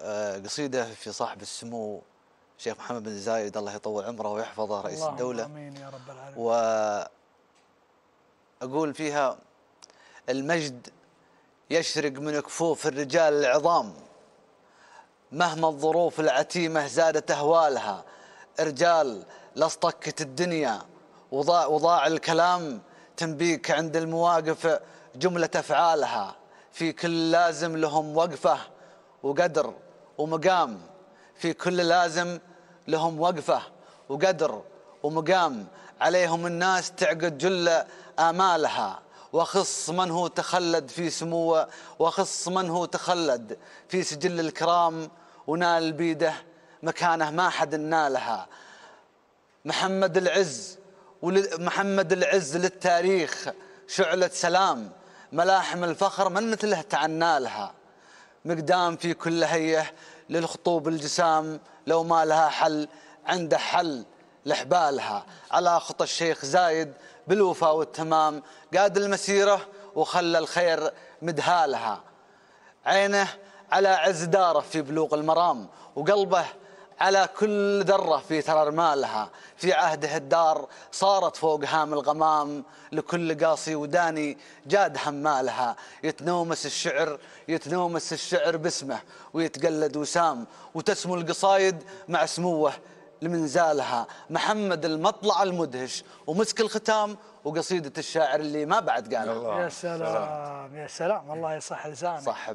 آه، قصيده في صاحب السمو الشيخ محمد بن زايد الله يطول عمره ويحفظه رئيس الله الدوله امين يا رب العالمين واقول فيها المجد يشرق من كفوف الرجال العظام مهما الظروف العتيمه زادت اهوالها رجال لصطكة الدنيا وضاع, وضاع الكلام تنبيك عند المواقف جملة أفعالها في كل لازم لهم وقفة وقدر ومقام في كل لازم لهم وقفة وقدر ومقام عليهم الناس تعقد جل آمالها وخص من هو تخلد في سموه وخص من هو تخلد في سجل الكرام ونال بيده مكانه ما حد نالها محمد العز محمد العز للتاريخ شعلة سلام ملاحم الفخر من مثله تعنالها لها مقدام في كل هيه للخطوب الجسام لو ما لها حل عنده حل لحبالها على خطى الشيخ زايد بالوفا والتمام قاد المسيرة وخلى الخير مدهالها عينه على عز داره في بلوغ المرام وقلبه على كل ذرة في ترمالها في عهده الدار صارت فوق هام الغمام لكل قاصي وداني جاد همالها يتنومس الشعر يتنومس الشعر باسمه ويتقلد وسام وتسمو القصايد مع سموه لمنزالها محمد المطلع المدهش ومسك الختام وقصيدة الشاعر اللي ما بعد قالها يا سلام يا سلام الله يصح لسانك صح